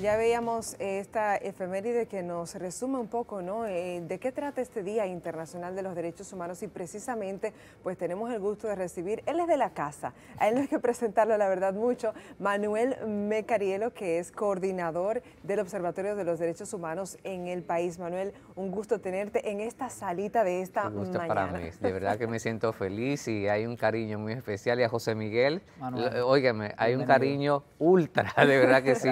ya veíamos esta efeméride que nos resume un poco, ¿no? Eh, ¿De qué trata este Día Internacional de los Derechos Humanos? Y precisamente, pues tenemos el gusto de recibir, él es de la casa, a él no hay que presentarlo, la verdad, mucho, Manuel Mecarielo, que es coordinador del Observatorio de los Derechos Humanos en el país. Manuel, un gusto tenerte en esta salita de esta un gusto para mí, de verdad que me siento feliz y hay un cariño muy especial. Y a José Miguel, Manuel, hay un cariño ultra, de verdad que sí.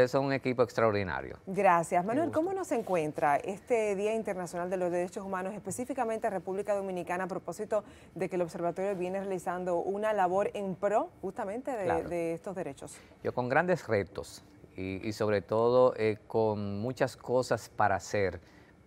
Ustedes son un equipo extraordinario. Gracias. Manuel, ¿cómo nos encuentra este Día Internacional de los Derechos Humanos, específicamente República Dominicana, a propósito de que el observatorio viene realizando una labor en pro justamente de, estos derechos? Yo con grandes retos y, sobre todo eh, con muchas cosas para hacer,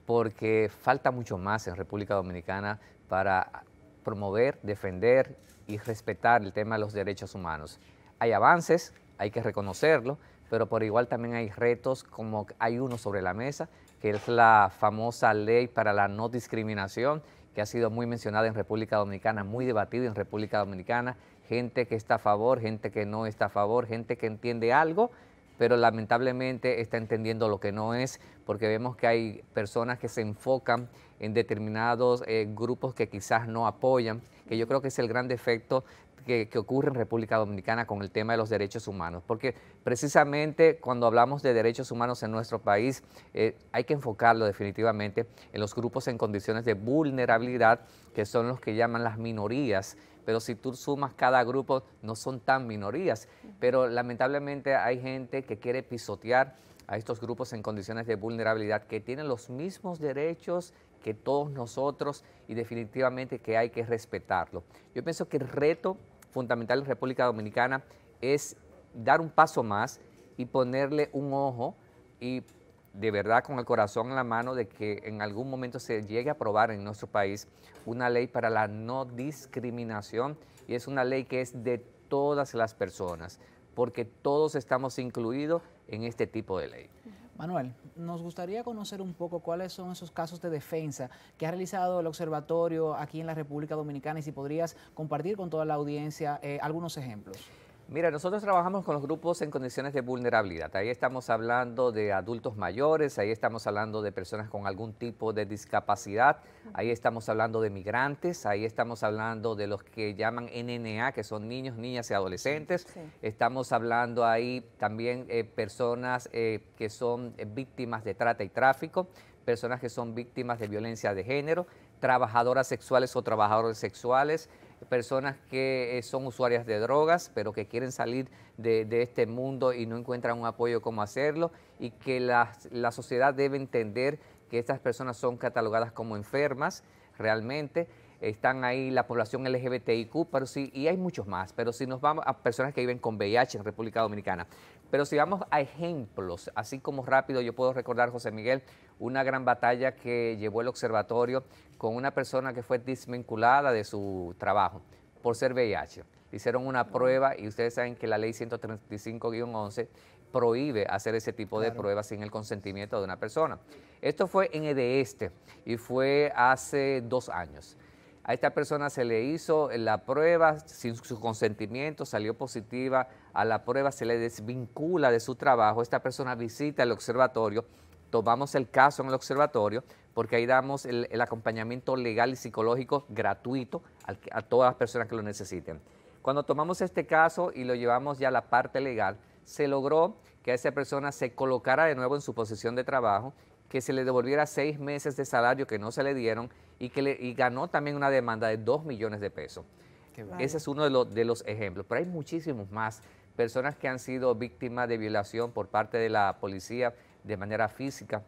porque falta mucho más en República Dominicana para promover, defender y respetar el tema de los derechos humanos. Hay avances, hay que reconocerlo, pero por igual también hay retos como hay uno sobre la mesa, que es la famosa ley para la no discriminación, que ha sido muy mencionada en República Dominicana, muy debatida en República Dominicana, gente que está a favor, gente que no está a favor, gente que entiende algo, pero lamentablemente está entendiendo lo que no es, porque vemos que hay personas que se enfocan en determinados eh, grupos que quizás no apoyan que yo creo que es el gran defecto que, ocurre en República Dominicana con el tema de los derechos humanos, porque precisamente cuando hablamos de derechos humanos en nuestro país eh, hay que enfocarlo definitivamente en los grupos en condiciones de vulnerabilidad, que son los que llaman las minorías, pero si tú sumas cada grupo no son tan minorías, pero lamentablemente hay gente que quiere pisotear a estos grupos en condiciones de vulnerabilidad que tienen los mismos derechos que todos nosotros y definitivamente que hay que respetarlo. Yo pienso que el reto fundamental en República Dominicana es dar un paso más y ponerle un ojo y de verdad con el corazón en la mano de que en algún momento se llegue a aprobar en nuestro país una ley para la no discriminación y es una ley que es de todas las personas, porque todos estamos incluidos en este tipo de ley. Manuel, nos gustaría conocer un poco cuáles son esos casos de defensa que ha realizado el observatorio aquí en la República Dominicana y si podrías compartir con toda la audiencia eh, algunos ejemplos. Mira, nosotros trabajamos con los grupos en condiciones de vulnerabilidad. Ahí estamos hablando de adultos mayores, ahí estamos hablando de personas con algún tipo de discapacidad, ahí estamos hablando de migrantes, ahí estamos hablando de los que llaman NNA, que son niños, niñas y adolescentes. Estamos hablando ahí también eh, personas eh, que son eh, víctimas de trata y tráfico, personas que son víctimas de violencia de género, trabajadoras sexuales o trabajadores sexuales, personas que eh, son usuarias de drogas, pero que quieren salir de, este mundo y no encuentran un apoyo cómo hacerlo, y que la, la sociedad debe entender que estas personas son catalogadas como enfermas realmente. Están ahí la población LGBTIQ, pero sí, y hay muchos más, pero si nos vamos a personas que viven con VIH en República Dominicana. Pero si vamos a ejemplos, así como rápido, yo puedo recordar, José Miguel, una gran batalla que llevó el observatorio con una persona que fue desvinculada de su trabajo por ser VIH. Hicieron una prueba y ustedes saben que la ley 135-11 prohíbe hacer ese tipo de pruebas sin el consentimiento de una persona. Esto fue en EDE este y fue hace dos años. A esta persona se le hizo la prueba sin su consentimiento, salió positiva a la prueba, se le desvincula de su trabajo. Esta persona visita el observatorio, tomamos el caso en el observatorio, porque ahí damos el, acompañamiento legal y psicológico gratuito a todas las personas que lo necesiten. Cuando tomamos este caso y lo llevamos ya a la parte legal, se logró que a esa persona se colocara de nuevo en su posición de trabajo, que se le devolviera seis meses de salario que no se le dieron y, que ganó también una demanda de 2 millones de pesos. Ese es uno de los, ejemplos, pero hay muchísimos más personas que han sido víctimas de violación por parte de la policía de manera física,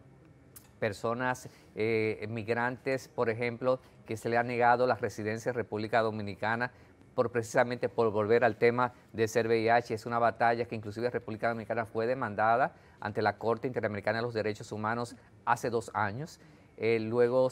personas eh, migrantes, por ejemplo, que se le han negado la residencia en República Dominicana por precisamente por volver al tema de ser VIH. Es una batalla que inclusive República Dominicana fue demandada ante la Corte Interamericana de los Derechos Humanos hace dos años. Eh, luego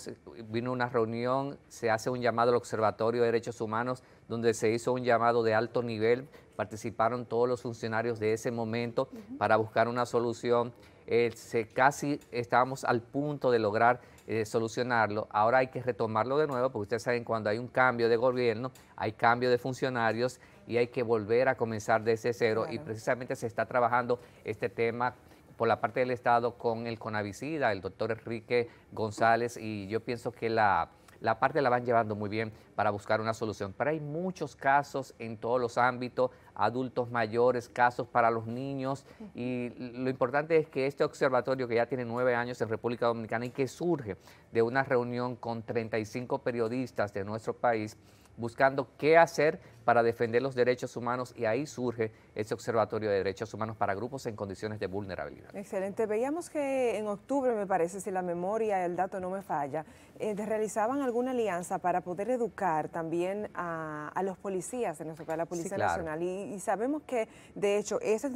vino una reunión, se hace un llamado al Observatorio de Derechos Humanos, donde se hizo un llamado de alto nivel, participaron todos los funcionarios de ese momento para buscar una solución. Eh, se, casi estábamos al punto de lograr eh, solucionarlo. Ahora hay que retomarlo de nuevo, porque ustedes saben, cuando hay un cambio de gobierno, hay cambio de funcionarios y hay que volver a comenzar desde cero. Y precisamente se está trabajando este tema por la parte del Estado con el Conavicida, el doctor Enrique González, y yo pienso que la, la parte la van llevando muy bien para buscar una solución. Pero hay muchos casos en todos los ámbitos, adultos mayores, casos para los niños, y lo importante es que este observatorio que ya tiene nueve años en República Dominicana y que surge de una reunión con 35 periodistas de nuestro país, buscando qué hacer para defender los derechos humanos y ahí surge ese Observatorio de Derechos Humanos para grupos en condiciones de vulnerabilidad. Excelente. Veíamos que en octubre, me parece, si la memoria, el dato no me falla, eh, realizaban alguna alianza para poder educar también a, los policías en nuestro país, la Policía Nacional. Y, sabemos que, de hecho, esa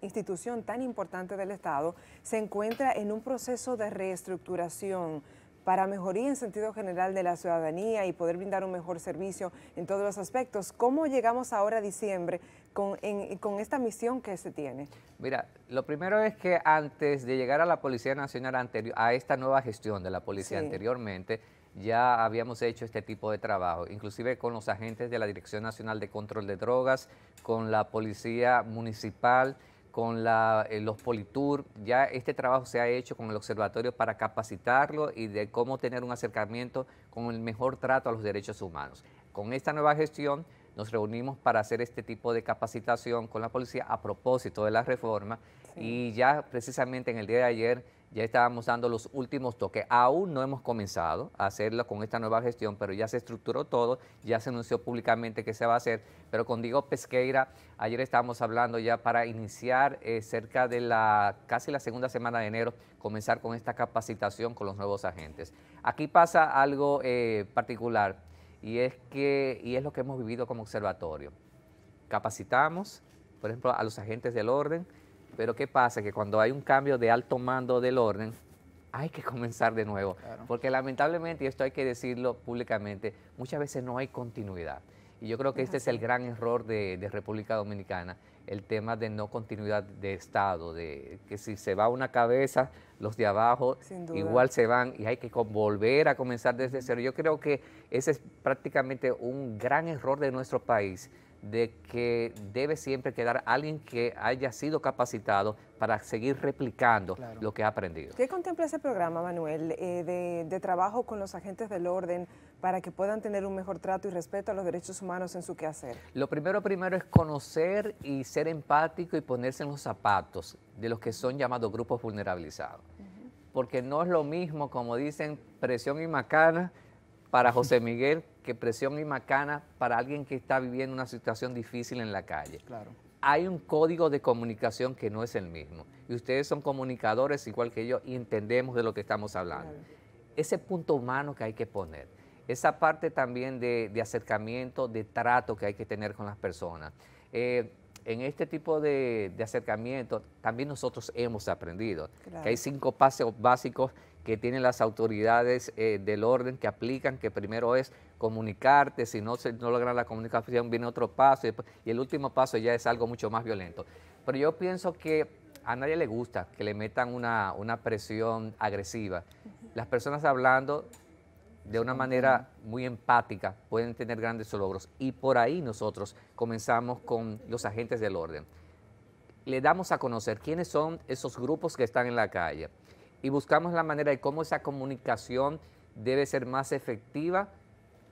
institución tan importante del Estado se encuentra en un proceso de reestructuración para mejoría en sentido general de la ciudadanía y poder brindar un mejor servicio en todos los aspectos. ¿Cómo llegamos ahora a diciembre con, esta misión que se tiene? Mira, lo primero es que antes de llegar a la Policía Nacional anterior, a esta nueva gestión de la policía anteriormente, ya habíamos hecho este tipo de trabajo, inclusive con los agentes de la Dirección Nacional de Control de Drogas, con la Policía Municipal, con la, eh, los Politur. Ya este trabajo se ha hecho con el observatorio para capacitarlo y de cómo tener un acercamiento con el mejor trato a los derechos humanos. Con esta nueva gestión nos reunimos para hacer este tipo de capacitación con la policía a propósito de la reforma y ya precisamente en el día de ayer ya estábamos dando los últimos toques. Aún no hemos comenzado a hacerlo con esta nueva gestión, pero ya se estructuró todo, ya se anunció públicamente que se va a hacer. Pero con Diego Pesqueira, ayer estábamos hablando ya para iniciar eh, cerca de la casi la segunda semana de enero, comenzar con esta capacitación con los nuevos agentes. Aquí pasa algo eh, particular y es que y es lo que hemos vivido como observatorio. Capacitamos, por ejemplo, a los agentes del orden pero ¿qué pasa? Que cuando hay un cambio de alto mando del orden, hay que comenzar de nuevo. Porque lamentablemente, y esto hay que decirlo públicamente, muchas veces no hay continuidad. Y yo creo que este es el gran error de, de, República Dominicana, el tema de no continuidad de Estado, de que si se va una cabeza, los de abajo igual se van y hay que volver a comenzar desde cero. Yo creo que ese es prácticamente un gran error de nuestro país de que debe siempre quedar alguien que haya sido capacitado para seguir replicando lo que ha aprendido. ¿Qué contempla ese programa, Manuel, eh, de, trabajo con los agentes del orden para que puedan tener un mejor trato y respeto a los derechos humanos en su quehacer? Lo primero, primero es conocer y ser empático y ponerse en los zapatos de los que son llamados grupos vulnerabilizados. Porque no es lo mismo, como dicen, presión y macana, para José Miguel que presión y macana para alguien que está viviendo una situación difícil en la calle. Claro. Hay un código de comunicación que no es el mismo. Y ustedes son comunicadores igual que yo y entendemos de lo que estamos hablando. Ese punto humano que hay que poner. Esa parte también de, acercamiento, de trato que hay que tener con las personas. Eh, en este tipo de, acercamiento también nosotros hemos aprendido que hay cinco pasos básicos que tienen las autoridades eh, del orden que aplican, que primero es comunicarte, si no, se, no logran la comunicación viene otro paso y, el último paso ya es algo mucho más violento. Pero yo pienso que a nadie le gusta que le metan una, una presión agresiva. Las personas hablando de una manera muy empática pueden tener grandes logros y por ahí nosotros comenzamos con los agentes del orden. Le damos a conocer quiénes son esos grupos que están en la calle y buscamos la manera de cómo esa comunicación debe ser más efectiva,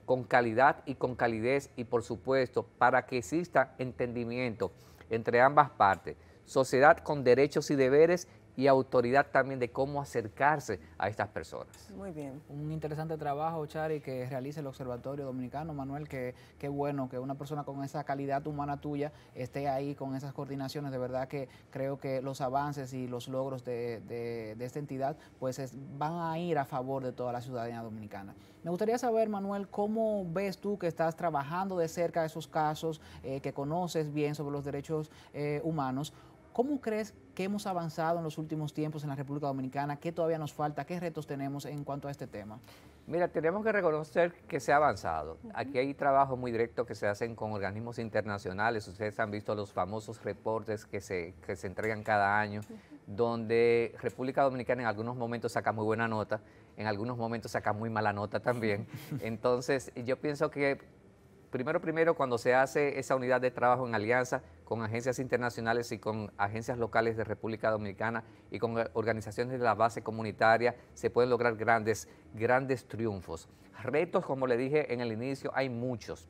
con calidad y con calidez y por supuesto para que exista entendimiento entre ambas partes, sociedad con derechos y deberes y autoridad también de cómo acercarse a estas personas. Muy bien. Un interesante trabajo, Chari, que realice el Observatorio Dominicano. Manuel, qué bueno que una persona con esa calidad humana tuya esté ahí con esas coordinaciones. De verdad que creo que los avances y los logros de, esta entidad pues van a ir a favor de toda la ciudadanía dominicana. Me gustaría saber, Manuel, cómo ves tú que estás trabajando de cerca esos casos, eh, que conoces bien sobre los derechos eh, humanos. ¿Cómo crees que hemos avanzado en los últimos tiempos en la República Dominicana? ¿Qué todavía nos falta? ¿Qué retos tenemos en cuanto a este tema? Mira, tenemos que reconocer que se ha avanzado. Aquí hay trabajo muy directo que se hacen con organismos internacionales. Ustedes han visto los famosos reportes que se, se entregan cada año, donde República Dominicana en algunos momentos saca muy buena nota, en algunos momentos saca muy mala nota también. Entonces, yo pienso que primero, primero, cuando se hace esa unidad de trabajo en alianza con agencias internacionales y con agencias locales de República Dominicana y con organizaciones de la base comunitaria, se pueden lograr grandes, grandes triunfos. Retos, como le dije en el inicio, hay muchos.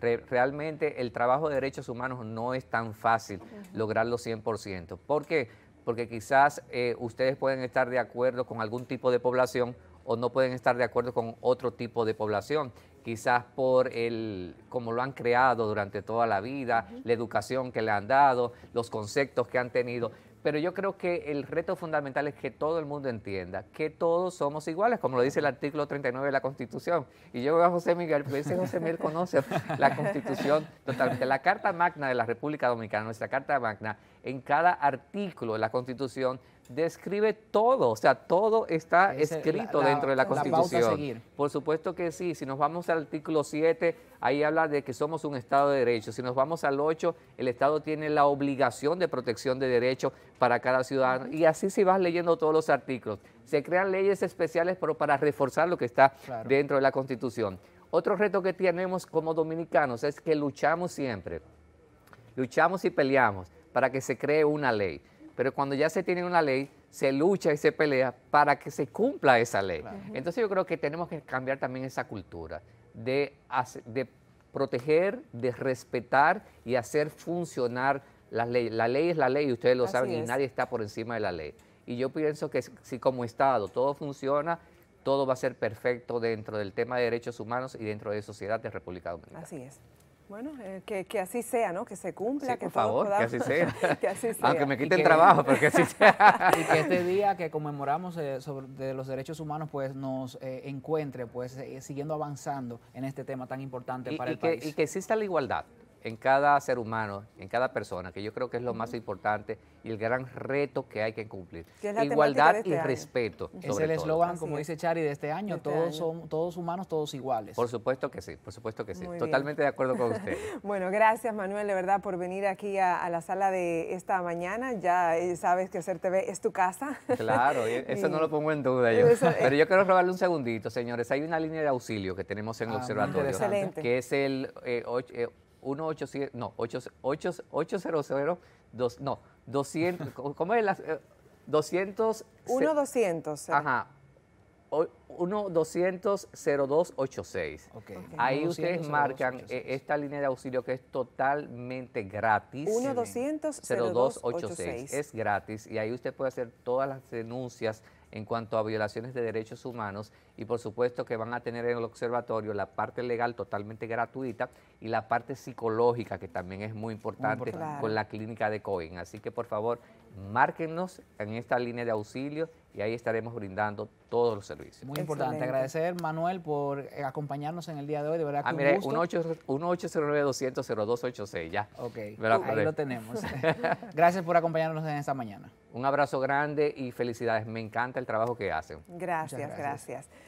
realmente el trabajo de derechos humanos no es tan fácil lograrlo 100%. ¿Por qué? Porque quizás eh, ustedes pueden estar de acuerdo con algún tipo de población o no pueden estar de acuerdo con otro tipo de población quizás por el como lo han creado durante toda la vida, la educación que le han dado, los conceptos que han tenido. Pero yo creo que el reto fundamental es que todo el mundo entienda que todos somos iguales, como lo dice el artículo 39 de la Constitución. Y yo veo a José Miguel, pero pues, ese José Miguel conoce la Constitución totalmente. La Carta Magna de la República Dominicana, nuestra Carta Magna, en cada artículo de la Constitución describe todo, o sea, todo está escrito dentro de la, Constitución. Por supuesto que sí, si nos vamos al artículo 7, ahí habla de que somos un Estado de Derecho. Si nos vamos al 8, el Estado tiene la obligación de protección de derechos para cada ciudadano. Y así si vas leyendo todos los artículos. Se crean leyes especiales, pero para reforzar lo que está dentro de la Constitución. Otro reto que tenemos como dominicanos es que luchamos siempre, luchamos y peleamos para que se cree una ley pero cuando ya se tiene una ley, se lucha y se pelea para que se cumpla esa ley. Entonces yo creo que tenemos que cambiar también esa cultura de, proteger, de respetar y hacer funcionar las leyes. La ley es la ley, ustedes lo saben, y nadie está por encima de la ley. Y yo pienso que si como Estado todo funciona, todo va a ser perfecto dentro del tema de derechos humanos y dentro de sociedad de República Dominicana. Así es. Bueno, eh, que, que, así sea, ¿no? Que se cumpla, que por favor, que, así sea. Aunque me quiten trabajo, pero que así sea. y que este día que conmemoramos eh, sobre de los derechos humanos, pues nos eh, encuentre, pues siguiendo avanzando en este tema tan importante para el país. Y que exista la igualdad, en cada ser humano, en cada persona, que yo creo que es lo más importante y el gran reto que hay que cumplir. Igualdad este y respeto. es el eslogan, como dice Chari, de este año, este todos, Son, todos humanos, todos iguales. Por supuesto que sí, por supuesto que sí. Totalmente de acuerdo con usted. bueno, gracias Manuel, de verdad, por venir aquí a, la sala de esta mañana. Ya eh, sabes que hacer TV es tu casa. claro, eso no lo pongo en duda yo. Pero yo quiero robarle un segundito, señores. Hay una línea de auxilio que tenemos en el ah, observatorio, que es el eh, eh, 1 no, 800, no, 200, ¿cómo es? Las, 200. 1 200. Ajá. 1 200 0286. Ahí ustedes marcan eh, esta línea de auxilio que es totalmente gratis. 1 200 0286. Es gratis y ahí usted puede hacer todas las denuncias en cuanto a violaciones de derechos humanos y por supuesto que van a tener en el observatorio la parte legal totalmente gratuita y la parte psicológica que también es muy importante, con la clínica de Cohen. Así que por favor, márquenos en esta línea de auxilio y ahí estaremos brindando todos los servicios. Muy importante. Agradecer, Manuel, por eh, acompañarnos en el día de hoy. De verdad que ah, mire, 200 0286 ya. Ok, ahí lo tenemos. Gracias por acompañarnos en esta mañana. Un abrazo grande y felicidades. Me encanta el trabajo que hacen. gracias. gracias.